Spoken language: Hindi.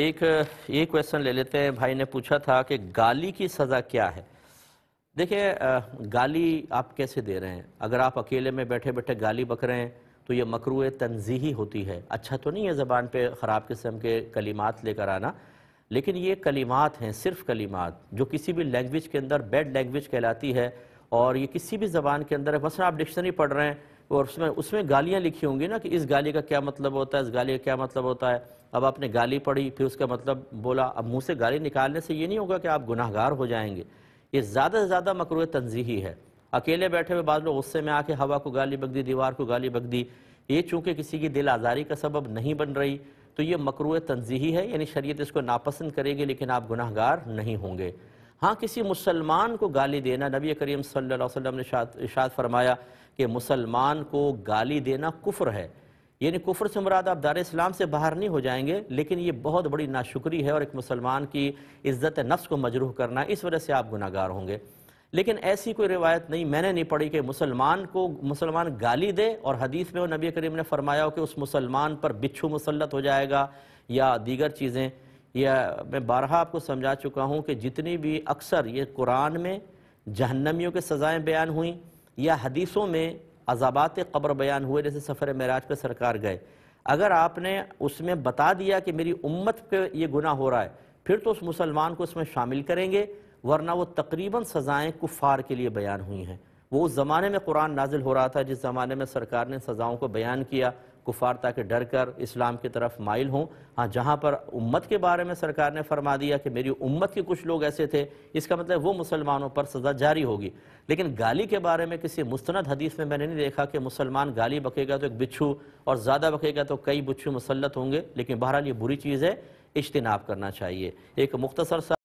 एक ये क्वेश्चन ले लेते हैं भाई ने पूछा था कि गाली की सज़ा क्या है देखिए गाली आप कैसे दे रहे हैं अगर आप अकेले में बैठे बैठे गाली बक रहे हैं तो ये मकर तनजीही होती है अच्छा तो नहीं है ज़बान पे ख़राब किस्म के कलिमात लेकर आना लेकिन ये कलिमात हैं सिर्फ कलिमात जो किसी भी लैंग्वेज के अंदर बैड लैंग्वेज कहलाती है और ये किसी भी ज़बान के अंदर है मसला आप डिक्शनरी पढ़ रहे हैं और उसमें उसमें गालियाँ लिखी होंगी ना कि इस गाली का क्या मतलब होता है इस गाली का क्या मतलब होता है अब आपने गाली पढ़ी फिर उसका मतलब बोला अब मुँह से गाली निकालने से ये नहीं होगा कि आप गुनाहगार हो जाएंगे ये ज़्यादा से ज़्यादा मकरू तनजीही है अकेले बैठे हुए बाद लोग गुस्से में आके हवा को गाली बग दी दीवार को गाली बग दी ये चूँकि किसी की दिल आज़ारी का सबब नहीं बन रही तो ये मकर तनजीही है यानी शरीय इसको नापसंद करेगी लेकिन आप गुनाहगार नहीं होंगे हाँ किसी मुसलमान को गाली देना नबी करीम सल्लल्लाहु अलैहि वसल्लम ने शाद, फरमाया कि मुसलमान को गाली देना कुफ्र है यानी कुफ्र से मुराद आप दार इस्लाम से बाहर नहीं हो जाएंगे लेकिन ये बहुत बड़ी नाशुक्री है और एक मुसलमान की इज़्ज़त नफ्स को मजरूह करना इस वजह से आप गुनागार होंगे लेकिन ऐसी कोई रिवायत नहीं मैंने नहीं पढ़ी कि मुसलमान को मुसलमान गाली दे और हदीस में वो नबी करीम ने फरमाया हो कि उस मुसलमान पर बिच्छू मुसलत हो जाएगा या दीगर चीज़ें यह मैं बारहा आपको समझा चुका हूँ कि जितनी भी अक्सर ये कुरान में जहन्नमियों के सज़ाएँ बयान हुई या हदीसों में अजाबात कब्र बयान हुए जैसे सफ़र मराज पर सरकार गए अगर आपने उसमें बता दिया कि मेरी उम्मत पे ये गुना हो रहा है फिर तो उस मुसलमान को इसमें शामिल करेंगे वरना वो तकरीबन सज़ाएँ कुफ़ार के लिए बयान हुई हैं वो उस ज़माने में कुरान नाजिल हो रहा था जिस ज़माने में सरकार ने सज़ाओं को बयान किया कुफार ताकि डर कर इस्लाम की तरफ माइल हों हाँ जहाँ पर उम्मत के बारे में सरकार ने फरमा दिया कि मेरी उम्मत के कुछ लोग ऐसे थे इसका मतलब वो मुसलमानों पर सज़ा जारी होगी लेकिन गाली के बारे में किसी मुस्ंद हदीस में मैंने नहीं देखा कि मुसलमान गाली बकेगा तो एक बिच्छू और ज़्यादा बकेगा तो कई बिच्छू मुसलत होंगे लेकिन बहरहाल ये बुरी चीज़ है इज्तनाब करना चाहिए एक मुख्तसर